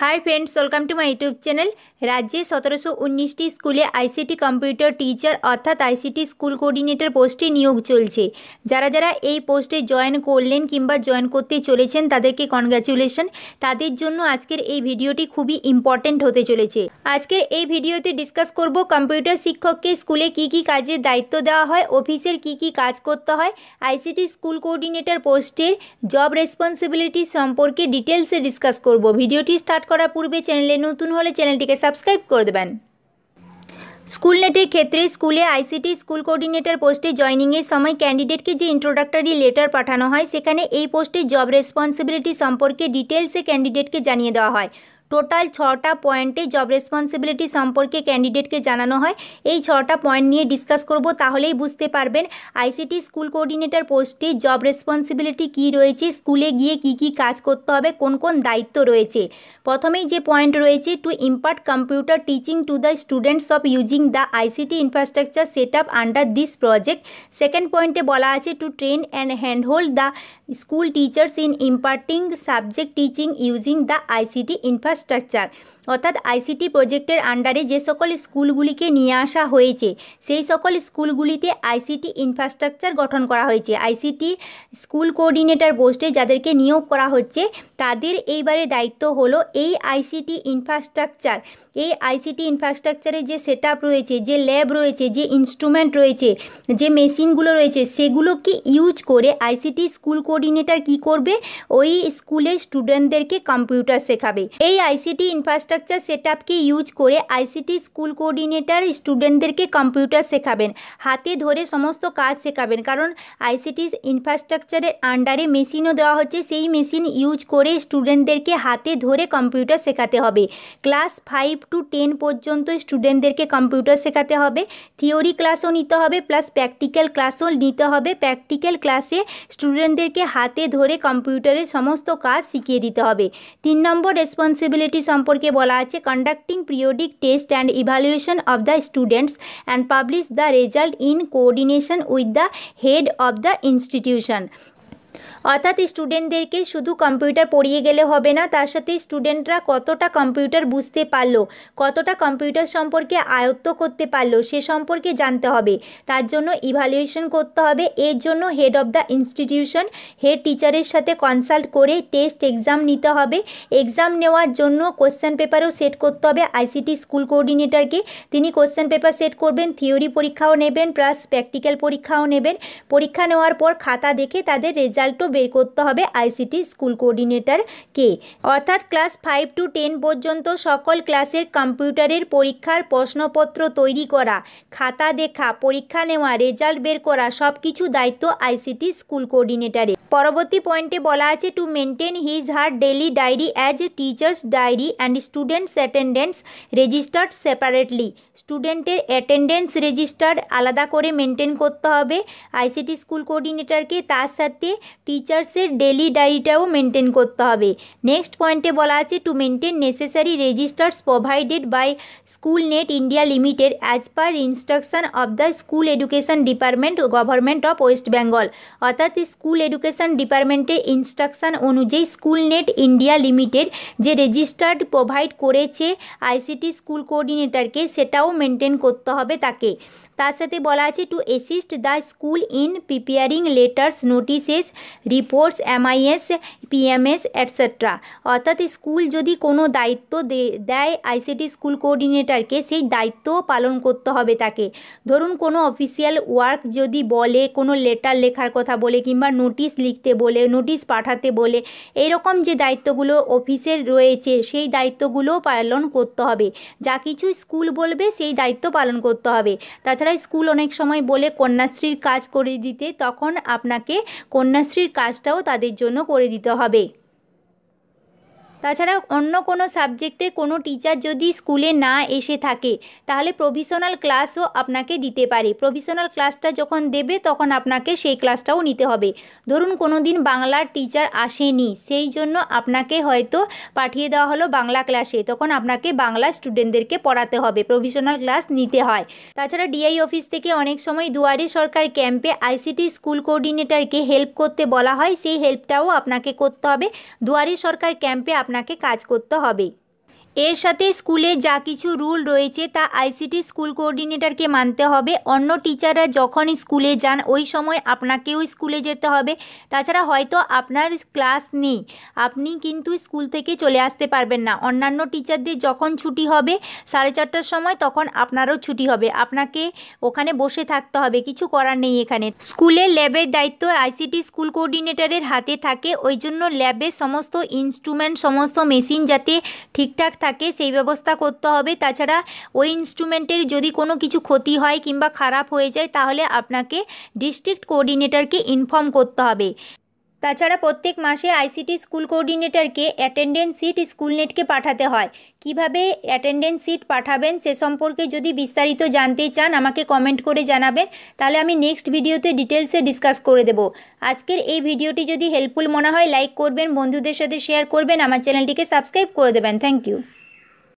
high friends welcome to my YouTube channel রাজ্যে সতেরোশো উনিশটি স্কুলে আইসিটি কম্পিউটার টিচার অর্থাৎ আইসিটি স্কুল কোর্ডিনেটর পোস্টে নিয়োগ চলছে যারা যারা এই পোস্টে জয়েন করলেন কিংবা জয়েন করতে চলেছেন তাদেরকে কনগ্র্যাচুলেশন তাদের জন্য আজকের এই ভিডিওটি খুবই ইম্পর্ট্যান্ট হতে চলেছে আজকের এই ভিডিওতে ডিসকাস করব কম্পিউটার শিক্ষককে স্কুলে কি কি কাজের দায়িত্ব দেওয়া হয় অফিসের কি কি কাজ করতে হয় আইসিটি স্কুল কোর্ডিনেটর পোস্টের জব রেসপন্সিবিলিটি সম্পর্কে ডিটেলসে ডিসকাস করব ভিডিওটি স্টার্ট স্টার্ট করার পূর্বে চ্যানেলে নতুন হলে চ্যানেলটিকে সাবস্ক্রাইব করে দেবেন স্কুল নেটের ক্ষেত্রে স্কুলে আইসিটি স্কুল কোর্ডিনেটর পোস্টে জয়নিংয়ের সময় ক্যান্ডিডেটকে যে ইন্ট্রোডাক্টরি লেটার পাঠানো হয় সেখানে এই পোস্টে জব রেসপন্সিবিলিটি সম্পর্কে ডিটেলসে ক্যান্ডিডেটকে জানিয়ে দেওয়া হয় টোটাল ছটা পয়েন্টে জব রেসপন্সিবিলিটি সম্পর্কে ক্যান্ডিডেটকে জানানো হয় এই ছটা পয়েন্ট নিয়ে ডিসকাস করব তাহলেই বুঝতে পারবেন আইসিটি স্কুল কোঅর্ডিনেটর পোস্টে জব রেসপন্সিবিলিটি কি রয়েছে স্কুলে গিয়ে কি কি কাজ করতে হবে কোন কোন দায়িত্ব রয়েছে প্রথমেই যে পয়েন্ট রয়েছে to impart computer teaching to the students of using the ICT infrastructure set up under this project second পয়েন্টে বলা আছে to train and handhold the school teachers in imparting subject teaching using the ICT infra infrastructure অর্থাৎ ICT প্রজেক্টের আন্ডারে যে সকল স্কুলগুলিকে নিয়ে আসা হয়েছে সেই সকল স্কুলগুলিতে আইসিটি ইনফ্রাস্ট্রাকচার গঠন করা হয়েছে আইসিটি স্কুল কোঅর্ডিনেটর পোস্টে যাদেরকে নিয়োগ করা হচ্ছে তাদের এইবারে দায়িত্ব হলো এই আইসিটি ইনফ্রাস্ট্রাকচার এই আইসিটি ইনফ্রাস্ট্রাকচারে যে সেট রয়েছে যে ল্যাব রয়েছে যে ইনস্ট্রুমেন্ট রয়েছে যে মেশিনগুলো রয়েছে সেগুলোকে ইউজ করে আইসিটি স্কুল কোঅর্ডিনেটর কি করবে ওই স্কুলের স্টুডেন্টদেরকে কম্পিউটার শেখাবে এই আইসিটি ইনফ্রাস্ট্রাকচার সেট আপকে ইউজ করে আইসিটি স্কুল কোঅর্ডিনেটর স্টুডেন্টদেরকে কম্পিউটার শেখাবেন হাতে ধরে সমস্ত কাজ শেখাবেন কারণ আইসিটি ইনফ্রাস্ট্রাকচারের আন্ডারে মেশিনও দেওয়া হচ্ছে সেই মেশিন ইউজ করে স্টুডেন্টদেরকে হাতে ধরে কম্পিউটার শেখাতে হবে ক্লাস ফাইভ টু টেন পর্যন্ত স্টুডেন্টদেরকে কম্পিউটার শেখাতে হবে থিওরি ক্লাসও নিতে হবে প্লাস প্র্যাকটিক্যাল ক্লাসও নিতে হবে প্র্যাকটিক্যাল ক্লাসে স্টুডেন্টদেরকে হাতে ধরে কম্পিউটারের সমস্ত কাজ শিখিয়ে দিতে হবে তিন নম্বর রেসপন্সিবিল ফ্লেক্সিবিলিটি সম্পর্কে বলা আছে conducting periodic test and evaluation of the students and publish the result in coordination with the head of the institution অর্থাৎ স্টুডেন্টদেরকে শুধু কম্পিউটার পড়িয়ে গেলে হবে না তার সাথে স্টুডেন্টরা কতটা কম্পিউটার বুঝতে পারলো কতটা কম্পিউটার সম্পর্কে আয়ত্ত করতে পারলো সে সম্পর্কে জানতে হবে তার জন্য ইভ্যালুয়েশন করতে হবে এর জন্য head of the institution head টিচারের সাথে কনসাল্ট করে টেস্ট এক্সাম নিতে হবে এক্সাম নেওয়ার জন্য কোশ্চেন পেপারও সেট করতে হবে আইসিটি স্কুল কোঅর্ডিনেটরকে তিনি কোশ্চেন পেপার সেট করবেন থিওরি পরীক্ষাও নেবেন প্লাস প্র্যাকটিক্যাল পরীক্ষাও নেবেন পরীক্ষা নেওয়ার পর খাতা দেখে তাদের রেজাল্টও বের করতে হবে আইসিটি স্কুল কোঅর্ডিনেটরকে অর্থাৎ ক্লাস ফাইভ টু টেন পর্যন্ত সকল ক্লাসের কম্পিউটারের পরীক্ষার প্রশ্নপত্র তৈরি করা খাতা দেখা পরীক্ষা নেওয়া রেজাল্ট বের করা সব কিছু দায়িত্ব আইসিটি স্কুল কোঅর্ডিনেটরের পরবর্তী পয়েন্টে বলা আছে to maintain his her daily diary as a teachers diary and students attendance registered separately স্টুডেন্টের অ্যাটেন্ডেন্স রেজিস্টার্ড আলাদা করে মেনটেন করতে হবে আইসিটি স্কুল কোঅর্ডিনেটরকে তার সাথে টিচার টিচার্সের ডেলি ডায়েরিটাও মেনটেন করতে হবে নেক্সট পয়েন্টে বলা আছে to maintain necessary registers provided by school net India limited as per instruction of the school education department government of West Bengal অর্থাৎ স্কুল এডুকেশন ডিপার্টমেন্টের ইনস্ট্রাকশান অনুযায়ী স্কুল নেট ইন্ডিয়া লিমিটেড যে registered provide করেছে ICT school কোঅর্ডিনেটরকে সেটাও maintain করতে হবে তাকে তার সাথে বলা আছে to assist the school in preparing letters notices reports MIS PMS etcetera অর্থাৎ স্কুল যদি কোনো দায়িত্ব দেয় আইসিটি স্কুল কোঅর্ডিনেটরকে সেই দায়িত্ব পালন করতে হবে তাকে ধরুন কোনো অফিসিয়াল ওয়ার্ক যদি বলে কোনো লেটার লেখার কথা বলে কিংবা নোটিশ লিখতে বলে নোটিশ পাঠাতে বলে এরকম যে দায়িত্বগুলো অফিসের রয়েছে সেই দায়িত্বগুলো পালন করতে হবে যা কিছু স্কুল বলবে সেই দায়িত্ব পালন করতে হবে তাছাড়া স্কুল অনেক সময় বলে কন্যাশ্রীর কাজ করে দিতে তখন আপনাকে কন্যাশ্রীর কাজ কাজটাও তাদের জন্য করে দিতে হবে তাছাড়া অন্য কোনো সাবজেক্টের কোনো টিচার যদি স্কুলে না এসে থাকে তাহলে প্রভিশনাল ক্লাসও আপনাকে দিতে পারে প্রভিশনাল ক্লাসটা যখন দেবে তখন আপনাকে সেই ক্লাসটাও নিতে হবে ধরুন কোনো দিন বাংলার টিচার আসেনি সেই জন্য আপনাকে হয়তো পাঠিয়ে দেওয়া হলো বাংলা ক্লাসে তখন আপনাকে বাংলা স্টুডেন্টদেরকে পড়াতে হবে প্রভিশনাল ক্লাস নিতে হয় তাছাড়া ডিআই অফিস থেকে অনেক সময় দুয়ারে সরকার ক্যাম্পে আইসিটি স্কুল কোঅর্ডিনেটরকে হেল্প করতে বলা হয় সেই হেল্পটাও আপনাকে করতে হবে দুয়ারে সরকার ক্যাম্পে আপনার আপনাকে কাজ করতে হবে এর সাথে স্কুলে যা কিছু রুল রয়েছে তা আইসিটি স্কুল কোঅর্ডিনেটরকে মানতে হবে অন্য টিচাররা যখন স্কুলে যান ওই সময় আপনাকেও স্কুলে যেতে হবে তাছাড়া হয়তো আপনার ক্লাস নেই আপনি কিন্তু স্কুল থেকে চলে আসতে পারবেন না অন্যান্য টিচারদের যখন ছুটি হবে সাড়ে চারটার সময় তখন আপনারও ছুটি হবে আপনাকে ওখানে বসে থাকতে হবে কিছু করার নেই এখানে স্কুলের ল্যাবের দায়িত্ব আইসিটি স্কুল কোঅর্ডিনেটরের হাতে থাকে ওই জন্য ল্যাবের সমস্ত ইনস্ট্রুমেন্ট সমস্ত মেশিন যাতে ঠিকঠাক থাকে সেই ব্যবস্থা করতে হবে তাছাড়া ওই ইনস্ট্রুমেন্টের যদি কোনো কিছু ক্ষতি হয় কিংবা খারাপ হয়ে যায় তাহলে আপনাকে ডিস্ট্রিক্ট কোঅর্ডিনেটরকে ইনফর্ম করতে হবে তাছাড়া প্রত্যেক মাসে আইসিটি স্কুল কোঅর্ডিনেটরকে অ্যাটেন্ডেন্স সিট স্কুলনেটকে পাঠাতে হয় কিভাবে অ্যাটেন্ডেন্স সিট পাঠাবেন সে সম্পর্কে যদি বিস্তারিত জানতে চান আমাকে কমেন্ট করে জানাবেন তাহলে আমি নেক্সট ভিডিওতে ডিটেলসে ডিসকাস করে দেব আজকের এই ভিডিওটি যদি হেল্পফুল মনে হয় লাইক করবেন বন্ধুদের সাথে শেয়ার করবেন আমার চ্যানেলটিকে সাবস্ক্রাইব করে দেবেন থ্যাংক ইউ